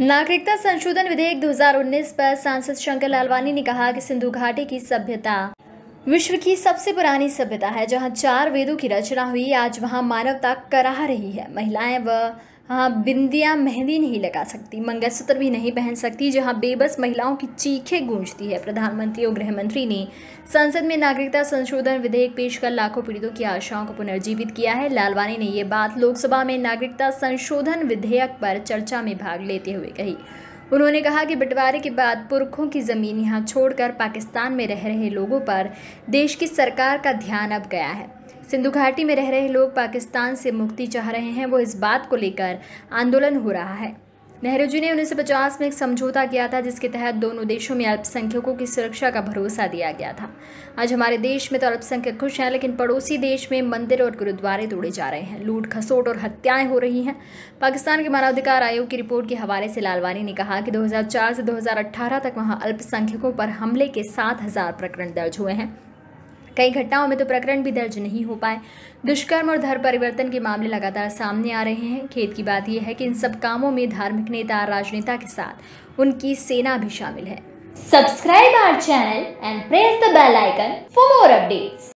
नागरिकता संशोधन विधेयक 2019 पर सांसद शंकर लालवानी ने कहा कि सिंधु घाटी की सभ्यता विश्व की सबसे पुरानी सभ्यता है जहां चार वेदों की रचना हुई आज वहां मानवता कराह रही है महिलाएं व हाँ बिंदिया मेहंदी नहीं लगा सकती मंगलसूत्र भी नहीं पहन सकती जहां बेबस महिलाओं की चीखें गूंजती है प्रधानमंत्री और गृह मंत्री ने संसद में नागरिकता संशोधन विधेयक पेश कर लाखों पीड़ितों की आशाओं को पुनर्जीवित किया है लालवानी ने ये बात लोकसभा में नागरिकता संशोधन विधेयक पर चर्चा में भाग लेते हुए कही उन्होंने कहा कि बंटवारे के बाद पुरखों की ज़मीन यहाँ छोड़कर पाकिस्तान में रह रहे लोगों पर देश की सरकार का ध्यान अब गया है सिंधु घाटी में रह रहे लोग पाकिस्तान से मुक्ति चाह रहे हैं वो इस बात को लेकर आंदोलन हो रहा है नेहरू जी ने 1950 में एक समझौता किया था जिसके तहत दोनों देशों में अल्पसंख्यकों की सुरक्षा का भरोसा दिया गया था आज हमारे देश में तो अल्पसंख्यक खुश हैं लेकिन पड़ोसी देश में मंदिर और गुरुद्वारे तोड़े जा रहे हैं लूट खसोट और हत्याएं हो रही हैं पाकिस्तान के मानवाधिकार आयोग की रिपोर्ट के हवाले से लालवानी ने कहा कि दो से दो तक वहाँ अल्पसंख्यकों पर हमले के सात प्रकरण दर्ज हुए हैं कई घटनाओं में तो प्रकरण भी दर्ज नहीं हो पाए दुष्कर्म और धर्म परिवर्तन के मामले लगातार सामने आ रहे हैं खेत की बात यह है कि इन सब कामों में धार्मिक नेता राजनेता के साथ उनकी सेना भी शामिल है subscribe our channel and press the bell icon for more updates